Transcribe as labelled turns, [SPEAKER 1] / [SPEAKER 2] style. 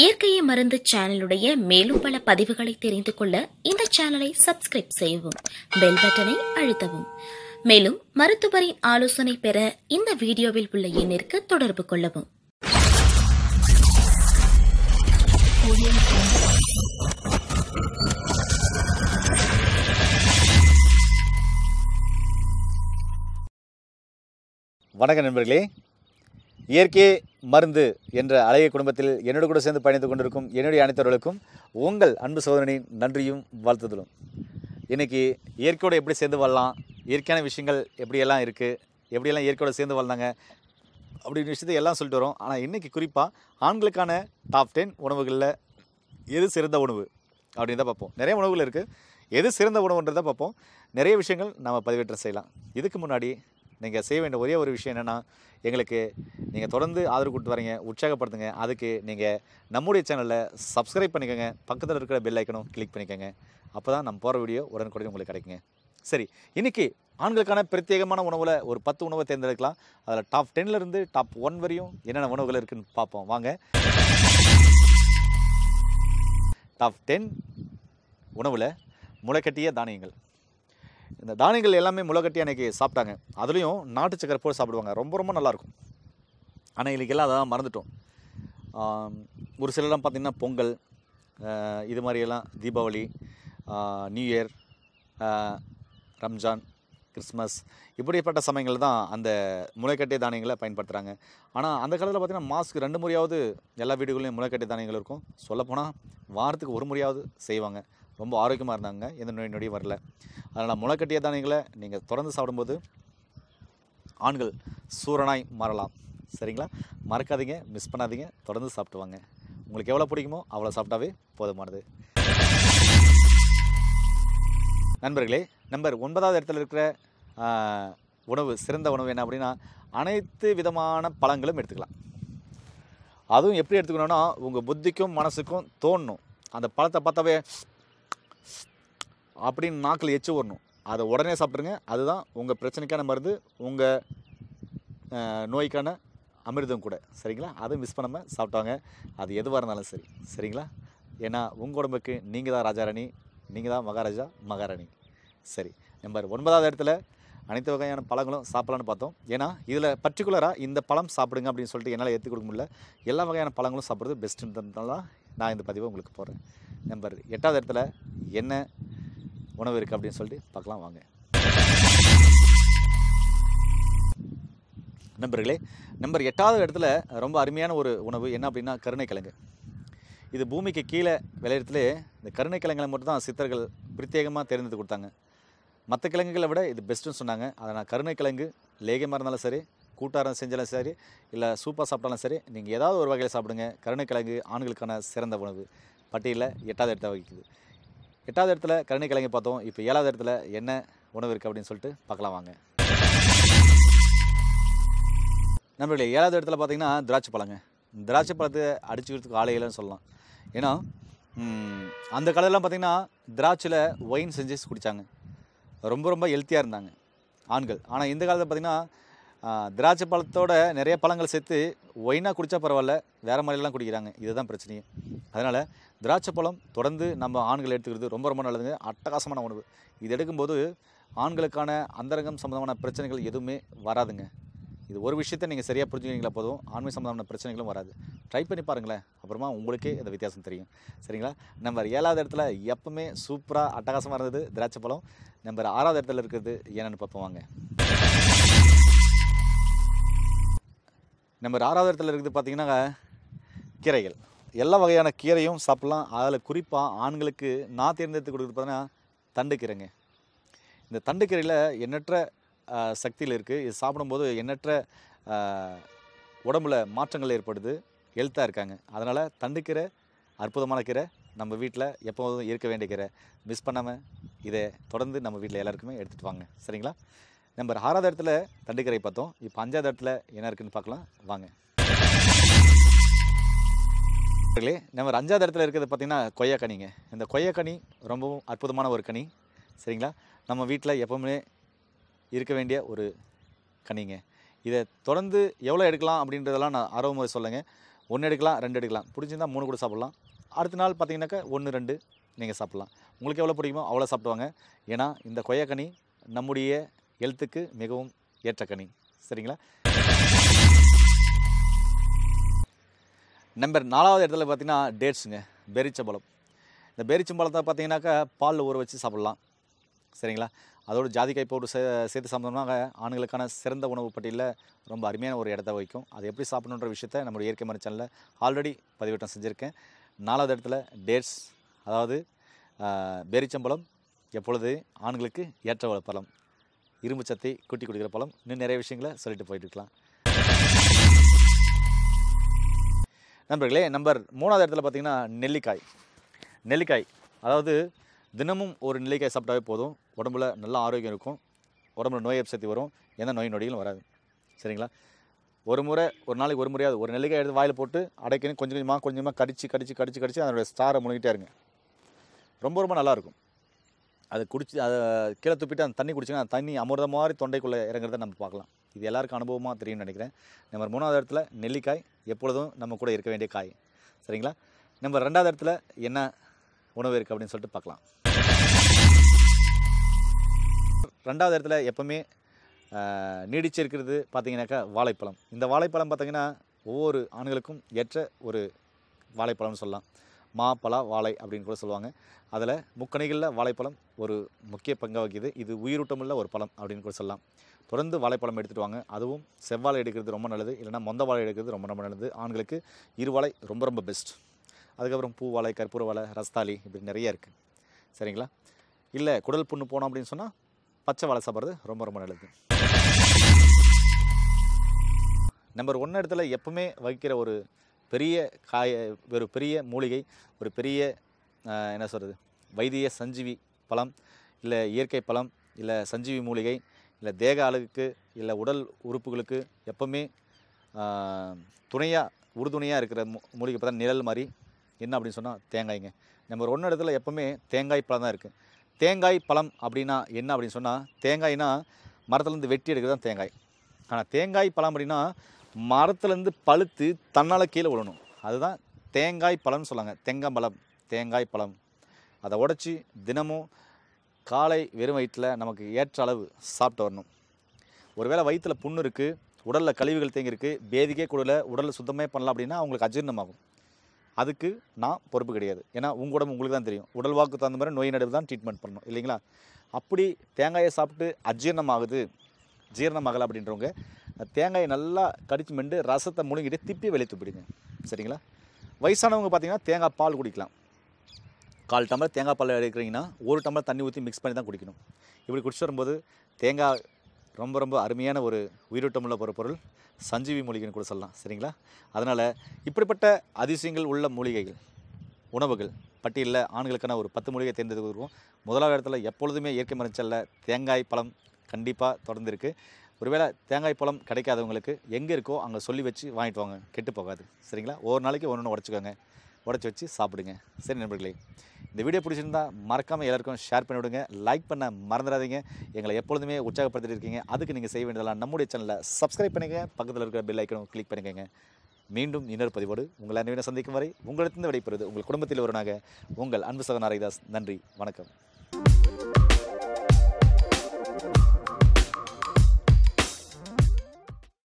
[SPEAKER 1] இயற்கையை மருந்து சேனலுடைய மேலும் பல பதிவுகளை தெரிந்து கொள்ள இந்த சேனலை சப்ஸ்கிரைப் செய்யவும் பெல் பட்டனை அழுத்தவும் மேலும் மருத்துவரின் ஆலோசனை பெற இந்த வீடியோவில் உள்ள எண்ணிற்கு தொடர்பு கொள்ளவும் வணக்க நண்பர்களே இயற்கை மருந்து என்ற அழகிய குடும்பத்தில் என்னோடு கூட சேர்ந்து பயணித்து கொண்டிருக்கும் என்னுடைய அனைத்தவர்களுக்கும் உங்கள் அன்பு சோதனையின் நன்றியும் வாழ்த்துதலும் இன்றைக்கி இயற்கையோடு எப்படி சேர்ந்து வாழலாம் இயற்கையான விஷயங்கள் எப்படியெல்லாம் இருக்குது எப்படியெல்லாம் இயற்கையோடு சேர்ந்து வாழ்ந்தாங்க அப்படின்னு விஷயத்தை எல்லாம் சொல்லிட்டு வரோம் ஆனால் இன்றைக்கி குறிப்பாக ஆண்களுக்கான டாப் டென் உணவுகளில் எது சிறந்த உணவு அப்படின்னு தான் பார்ப்போம் நிறைய உணவுகள் இருக்குது எது சிறந்த உணவுன்றதை பார்ப்போம் நிறைய விஷயங்கள் நம்ம பதிவேற்றம் செய்யலாம் இதுக்கு முன்னாடி நீங்கள் செய்ய வேண்டிய ஒரே ஒரு விஷயம் என்னென்னா எங்களுக்கு நீங்கள் தொடர்ந்து ஆதரவு கொடுத்து வரீங்க உற்சாகப்படுத்துங்க அதுக்கு நீங்கள் நம்முடைய சேனலில் சப்ஸ்கிரைப் பண்ணிக்கோங்க பக்கத்தில் இருக்கிற பெல் ஐக்கனும் கிளிக் பண்ணிக்கோங்க அப்போ தான் நம்ம போகிற வீடியோ உடனுக்குடன் உங்களுக்கு கிடைக்குங்க சரி இன்றைக்கி ஆண்களுக்கான பிரத்யேகமான உணவில் ஒரு பத்து உணவை தேர்ந்தெடுக்கலாம் அதில் டாப் டென்லேருந்து டாப் ஒன் வரையும் என்னென்ன உணவுகள் இருக்குதுன்னு பார்ப்போம் வாங்க டாப் டென் உணவில் முளைக்கட்டிய தானியங்கள் இந்த தானியங்கள் எல்லாமே முளைக்கட்டி அன்றைக்கி சாப்பிட்டாங்க அதுலேயும் நாட்டு சக்கரை போட்டு சாப்பிடுவாங்க ரொம்ப ரொம்ப நல்லாயிருக்கும் ஆனால் இன்றைக்கெல்லாம் அதான் மறந்துட்டோம் ஒரு சிலரெலாம் பார்த்திங்கன்னா பொங்கல் இது மாதிரியெல்லாம் Deepavali new year Ramzan Christmas இப்படிப்பட்ட சமயங்கள் தான் அந்த முளைக்கட்டை தானியங்களை பயன்படுத்துகிறாங்க ஆனால் அந்த காலத்தில் பார்த்திங்கன்னா மாதத்துக்கு ரெண்டு முறையாவது எல்லா வீடுகளிலையும் முளைக்கட்டை தானியங்கள் இருக்கும் சொல்லப்போனால் வாரத்துக்கு ஒரு முறையாவது செய்வாங்க ரொம்ப ஆரோக்கியமாக இருந்தாங்க எந்த நோய் நொடியும் வரல அதனால் முளைக்கட்டிய தானியங்களை நீங்கள் தொடர்ந்து சாப்பிடும்போது ஆண்கள் சூரனாய் மாறலாம் சரிங்களா மறக்காதீங்க மிஸ் பண்ணாதீங்க தொடர்ந்து சாப்பிடுவாங்க உங்களுக்கு எவ்வளோ பிடிக்குமோ அவ்வளோ சாப்பிட்டாவே போதுமானது நண்பர்களே நம்பர் ஒன்பதாவது இடத்துல இருக்கிற உணவு சிறந்த உணவு என்ன அப்படின்னா அனைத்து விதமான பழங்களும் எடுத்துக்கலாம் அதுவும் எப்படி எடுத்துக்கணும்னா உங்கள் புத்திக்கும் மனசுக்கும் தோணும் அந்த பழத்தை பார்த்தாவே அப்படின்னு நாக்கில் எச்சு வரணும் அதை உடனே சாப்பிட்ருங்க அதுதான் உங்கள் பிரச்சனைக்கான மருந்து உங்கள் நோய்க்கான அமிர்தம் கூட சரிங்களா அதை மிஸ் பண்ணாமல் சாப்பிட்டாங்க அது எதுவாக இருந்தாலும் சரி சரிங்களா ஏன்னா உங்கள் உடம்புக்கு நீங்கள் தான் ராஜாராணி நீங்கள் தான் மகாராஜா மகாராணி சரி நம்பர் ஒன்பதாவது இடத்துல அனைத்து வகையான பழங்களும் சாப்பிட்லான்னு பார்த்தோம் ஏன்னா இதில் பர்டிகுலராக இந்த பழம் சாப்பிடுங்க அப்படின்னு சொல்லிட்டு என்னால் ஏற்றி கொடுக்க முடியல எல்லா வகையான பழங்களும் சாப்பிட்றது பெஸ்ட்டுன்றதுனால நான் இந்த பதிவை உங்களுக்கு போகிறேன் நம்பர் எட்டாவது இடத்துல என்ன உணவு இருக்குது அப்படின்னு சொல்லிட்டு பார்க்கலாம் வாங்க நண்பர்களே நம்பர் எட்டாவது இடத்துல ரொம்ப அருமையான ஒரு உணவு என்ன அப்படின்னா கருணைக்கிழங்கு இது பூமிக்கு கீழே விளையிறதுலே இந்த கருணைக்கிழங்களை மட்டும் தான் சித்தர்கள் பிரத்யேகமாக தேர்ந்தெடுத்து கொடுத்தாங்க மற்ற கிழங்குகளை விட இது பெஸ்ட்டுன்னு சொன்னாங்க அதை நான் கருணை கிழங்கு லேகியமாக இருந்தாலும் சரி கூட்டாரம் செஞ்சாலும் சரி இல்லை சூப்பாக சாப்பிட்டாலும் சரி நீங்கள் ஏதாவது ஒரு வகையில் சாப்பிடுங்க கருணைக்கிழங்கு ஆண்களுக்கான சிறந்த உணவு பட்டியலில் எட்டாவது இடத்த வகிக்குது எட்டாவது இடத்துல கருணைக்கிழங்கு பார்த்தோம் இப்போ ஏழாவது இடத்துல என்ன உணவு இருக்குது அப்படின்னு சொல்லிட்டு பார்க்கலாம் வாங்க நம்மளுடைய ஏழாவது இடத்துல பார்த்திங்கன்னா திராட்சை பழங்க திராட்சை பழத்தை அடிச்சுக்கிறதுக்கு ஆளே இல்லைன்னு சொல்லலாம் ஏன்னா அந்த காலத்தில் பார்த்திங்கன்னா திராட்சையில் ஒயின் செஞ்சு குடித்தாங்க ரொம்ப ரொம்ப ஹெல்த்தியாக இருந்தாங்க ஆண்கள் ஆனால் இந்த காலத்தில் பார்த்திங்கன்னா திராட்சை பழத்தோட நிறைய பழங்கள் சேர்த்து ஒயினாக குடித்தா பரவாயில்ல வேறு மாதிரிலாம் குடிக்கிறாங்க இதுதான் பிரச்சனையே அதனால் திராட்சை பழம் தொடர்ந்து நம்ம ஆண்கள் எடுத்துக்கிறது ரொம்ப ரொம்ப நல்லதுங்க அட்டகாசமான உணவு இது எடுக்கும்போது ஆண்களுக்கான அந்தரங்கம் சம்மந்தமான பிரச்சனைகள் எதுவுமே வராதுங்க இது ஒரு விஷயத்த நீங்கள் சரியாக புரிஞ்சுக்கிறீங்களா போதும் ஆன்மீக சம்பந்தமான பிரச்சனைகளும் வராது ட்ரை பண்ணி பாருங்களேன் அப்புறமா உங்களுக்கே அந்த வித்தியாசம் தெரியும் சரிங்களா நம்பர் ஏழாவது இடத்துல எப்பவுமே சூப்பராக அட்டகாசமாக இருந்தது திராட்சை பழம் நம்பர் ஆறாவது இடத்துல இருக்கிறது என்னென்னு பார்ப்போம் வாங்க நம்பர் ஆறாவது இடத்துல இருக்குது பார்த்திங்கன்னா கீரைகள் எல்லா வகையான கீரையும் சாப்பிட்லாம் அதில் குறிப்பாக ஆண்களுக்கு நான் தேர்ந்தெடுத்து கொடுக்குறது பார்த்தீங்கன்னா தண்டுக்கீரைங்க இந்த தண்டுக்கீரையில் எண்ணற்ற சக்தியில் இருக்குது இது சாப்பிடும்போது எண்ணற்ற உடம்புல மாற்றங்கள் ஏற்படுது ஹெல்த்தாக இருக்காங்க அதனால் தண்டுக்கீரை அற்புதமான கீரை நம்ம வீட்டில் எப்போதும் இருக்க வேண்டிய கீரை மிஸ் பண்ணாமல் இதை தொடர்ந்து நம்ம வீட்டில் எல்லாருக்குமே எடுத்துகிட்டு வாங்க சரிங்களா நம்பர் ஆறாவது இடத்துல தண்டுக்கரை பார்த்தோம் இப்போ அஞ்சாவது இடத்துல என்ன இருக்குதுன்னு பார்க்கலாம் வாங்க நம்ம அஞ்சாவது இடத்துல இருக்கிறது பார்த்திங்கன்னா கனிங்க இந்த கொய்யா கனி ரொம்பவும் அற்புதமான ஒரு கனி சரிங்களா நம்ம வீட்டில் எப்போவுமே இருக்க வேண்டிய ஒரு கனிங்க இதை தொடர்ந்து எவ்வளோ எடுக்கலாம் அப்படின்றதெல்லாம் நான் ஆர்வமாக சொல்லுங்கள் ஒன்று எடுக்கலாம் ரெண்டு எடுக்கலாம் பிடிச்சிருந்தால் மூணு கூட சாப்பிட்லாம் அடுத்த நாள் பார்த்திங்கனாக்கா ஒன்று ரெண்டு நீங்கள் சாப்பிட்லாம் உங்களுக்கு எவ்வளோ பிடிக்குமோ அவ்வளோ சாப்பிடுவாங்க ஏன்னா இந்த கொய்யாக்கனி நம்முடைய எழுத்துக்கு மிகவும் ஏற்ற கனி சரிங்களா நம்பர் நாலாவது இடத்துல பார்த்திங்கன்னா டேட்ஸுங்க பெரிச்சம்பழம் இந்த பெரிச்சம்பழத்தை பார்த்தீங்கன்னாக்கா பாலில் ஊற வச்சு சாப்பிட்லாம் சரிங்களா அதோடு ஜாதிக்காய் போட்டு சே சேர்த்து சாப்பிட்டோம்னா ஆண்களுக்கான சிறந்த உணவு பட்டியலில் ரொம்ப அருமையான ஒரு இடத்த வைக்கும் அது எப்படி சாப்பிடணுன்ற விஷயத்த நம்முடைய இயற்கை மருந்து சேனலில் ஆல்ரெடி பதிவேற்றம் செஞ்சுருக்கேன் நாலாவது இடத்துல டேட்ஸ் அதாவது பேரிச்சம்பழம் எப்பொழுது ஆண்களுக்கு ஏற்ற பழம் இரும்பு சத்தை கூட்டி கொடுக்குற பழம் இன்னும் நிறைய விஷயங்களை சொல்லிட்டு போயிட்டுருக்கலாம் இருக்கலாம் நண்பர்களே நம்பர் மூணாவது இடத்துல பார்த்திங்கன்னா நெல்லிக்காய் நெல்லிக்காய் அதாவது தினமும் ஒரு நிலைக்காய் சாப்பிட்டாவே போதும் உடம்புல நல்ல ஆரோக்கியம் இருக்கும் உடம்புல நோய் சக்தி வரும் எந்த நோய் நொடிகளும் வராது சரிங்களா ஒரு முறை ஒரு நாளைக்கு ஒரு முறையாவது ஒரு நெல்லிக்காய் எடுத்து வாயில் போட்டு அடைக்கணும் கொஞ்சம் கொஞ்சமாக கொஞ்சமாக கடிச்சு கடிச்சு கடிச்சு கடிச்சு அதோடய ஸ்டாரை முழுகிட்டே இருங்க ரொம்ப ரொம்ப நல்லாயிருக்கும் அது குடிச்சு அதை கீழே துப்பிட்டு அந்த தண்ணி குடிச்சிங்கன்னா அந்த தண்ணி அமிர்த மாதிரி தொண்டைக்குள்ளே இறங்குறத நம்ம பார்க்கலாம் இது எல்லாருக்கும் அனுபவமாக தெரியும்னு நினைக்கிறேன் நம்பர் மூணாவது இடத்துல நெல்லிக்காய் எப்பொழுதும் நம்ம கூட இருக்க வேண்டிய காய் சரிங்களா நம்ம ரெண்டாவது இடத்துல என்ன உணவு இருக்குது அப்படின்னு சொல்லிட்டு பார்க்கலாம் ரெண்டாவது இடத்துல எப்போவுமே நீடிச்சிருக்கிறது பார்த்தீங்கன்னாக்கா வாழைப்பழம் இந்த வாழைப்பழம் பார்த்திங்கன்னா ஒவ்வொரு ஆண்களுக்கும் ஏற்ற ஒரு வாழைப்பழம்னு சொல்லலாம் மா வாழை அப்படின்னு கூட சொல்லுவாங்க அதில் முக்கணிகளில் வாழைப்பழம் ஒரு முக்கிய பங்காக வகிக்குது இது உயிரூட்டமுள்ள ஒரு பழம் அப்படின்னு கூட சொல்லலாம் தொடர்ந்து வாழைப்பழம் எடுத்துகிட்டு வாங்க அதுவும் செவ்வாழை எடுக்கிறது ரொம்ப நல்லது இல்லைனா மொந்த வாழை எடுக்கிறது ரொம்ப ரொம்ப நல்லது ஆண்களுக்கு இருவாழை ரொம்ப ரொம்ப பெஸ்ட் அதுக்கப்புறம் பூ வாழை கற்பூர வாழை ரஸ்தாலி இப்படி நிறைய இருக்குது சரிங்களா இல்லை குடல் புண்ணு போனோம் அப்படின்னு சொன்னால் பச்சை வாழை சாப்பிட்றது ரொம்ப ரொம்ப நல்லது நம்பர் ஒன்று இடத்துல எப்பவுமே வகிக்கிற ஒரு பெரிய காய ஒரு பெரிய மூலிகை ஒரு பெரிய என்ன சொல்கிறது வைத்திய சஞ்சீவி பழம் இல்லை இயற்கை பழம் இல்லை சஞ்சீவி மூலிகை இல்லை தேக அழகுக்கு இல்லை உடல் உறுப்புகளுக்கு எப்பவுமே துணையாக உறுதுணையாக இருக்கிற மூலிகை பார்த்தா நிழல் மாதிரி என்ன அப்படின்னு சொன்னால் தேங்காய்ங்க நம்பர் ஒன்று இடத்துல எப்போவுமே தேங்காய் பழம் தான் இருக்குது தேங்காய் பழம் அப்படின்னா என்ன அப்படின்னு சொன்னால் தேங்காய்னா மரத்துலேருந்து வெட்டி எடுக்கிறது தான் தேங்காய் ஆனால் தேங்காய் பழம் அப்படின்னா மரத்துலேருந்து பழுத்து தன்னால் கீழே விழணும் அதுதான் தேங்காய் பழம்னு சொல்லுவாங்க தேங்காய் பழம் தேங்காய் பழம் அதை உடச்சி தினமும் காலை வெறும் வயிற்றில் நமக்கு ஏற்ற அளவு சாப்பிட்டு வரணும் ஒருவேளை வயிற்றில் புண்ணு இருக்குது உடலில் கழிவுகள் தேங்கியிருக்கு பேதிக்கே கொடுல உடலில் சுத்தமே பண்ணலாம் அப்படின்னா அவங்களுக்கு அஜீர்ணமாகும் அதுக்கு நான் பொறுப்பு கிடையாது ஏன்னா உங்கள் உடம்பு உங்களுக்கு தான் தெரியும் உடல் வாக்கு தகுந்த மாதிரி நோய் நடுவு தான் ட்ரீட்மெண்ட் பண்ணணும் இல்லைங்களா அப்படி தேங்காயை சாப்பிட்டு அஜீர்ணம் ஆகுது ஜீரணமாகலை அப்படின்றவங்க தேங்காயை நல்லா கடிச்சு மெண்டு ரசத்தை முழுங்கிட்டு திப்பி வெளியே துப்பிடுங்க சரிங்களா வயசானவங்க பார்த்திங்கன்னா தேங்காய் பால் குடிக்கலாம் கால் டம்ளர் தேங்காய் பால் எடுக்கிறீங்கன்னா ஒரு டம்ளர் தண்ணி ஊற்றி மிக்ஸ் பண்ணி தான் குடிக்கணும் இப்படி குடிச்சு வரும்போது தேங்காய் ரொம்ப ரொம்ப அருமையான ஒரு உயிரோட்டமுள்ள ஒரு பொருள் சஞ்சீவி மூலிகைன்னு கூட சொல்லலாம் சரிங்களா அதனால் இப்படிப்பட்ட அதிசயங்கள் உள்ள மூலிகைகள் உணவுகள் பட்டியலில் ஆண்களுக்கான ஒரு பத்து மூலிகை தேர்ந்தெடுத்து கொடுக்கும் முதலாவது இடத்துல எப்பொழுதுமே இயற்கை மருந்துச்சல்ல தேங்காய் பழம் கண்டிப்பாக தொடர்ந்து இருக்குது ஒருவேளை தேங்காய் பழம் கிடைக்காதவங்களுக்கு எங்கே இருக்கோ அங்கே சொல்லி வச்சு வாங்கிட்டு வாங்க கெட்டு போகாது சரிங்களா ஒரு நாளைக்கு ஒன்று ஒன்று உடச்சிக்கோங்க உடச்சி வச்சு சாப்பிடுங்க சரி நண்பர்களே இந்த வீடியோ பிடிச்சிருந்தா மறக்காமல் எல்லாருக்கும் ஷேர் பண்ணிவிடுங்க லைக் பண்ண மறந்துடாதீங்க எங்களை எப்பொழுதுமே உற்சாகப்படுத்திட்டு இருக்கீங்க அதுக்கு நீங்கள் செய்ய வேண்டியதெல்லாம் நம்முடைய சேனலில் சப்ஸ்கிரைப் பண்ணுங்க பக்கத்தில் இருக்கிற பெல் ஐக்கனும் கிளிக் பண்ணிக்கோங்க மீண்டும் இன்னொரு பதிவோடு உங்களை அந்த அன்பினை சந்திக்கும் வரை உங்களிடத்திலிருந்து விடைபெறுவது உங்கள் குடும்பத்தில் ஒருவனாக உங்கள் அன்பு சகன் நன்றி வணக்கம்